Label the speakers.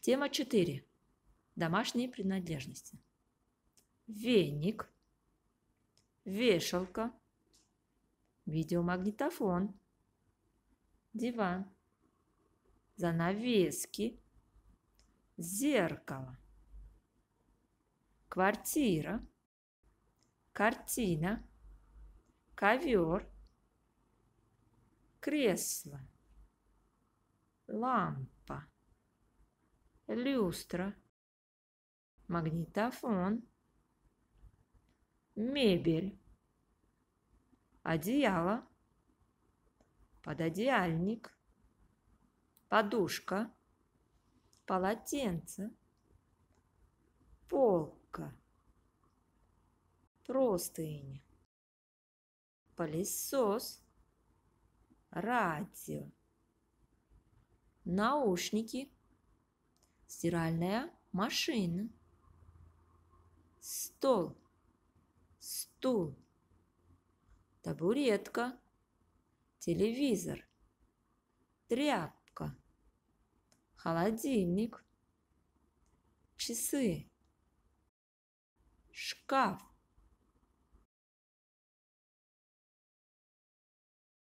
Speaker 1: Тема 4. Домашние принадлежности. Веник, вешалка, видеомагнитофон, диван, занавески, зеркало, квартира, картина, ковер, кресло, лампа люстра, магнитофон, мебель, одеяло, пододеяльник, подушка, полотенце, полка, простыни, пылесос, радио, наушники – стиральная машина, стол, стул, табуретка, телевизор, тряпка, холодильник, часы, шкаф,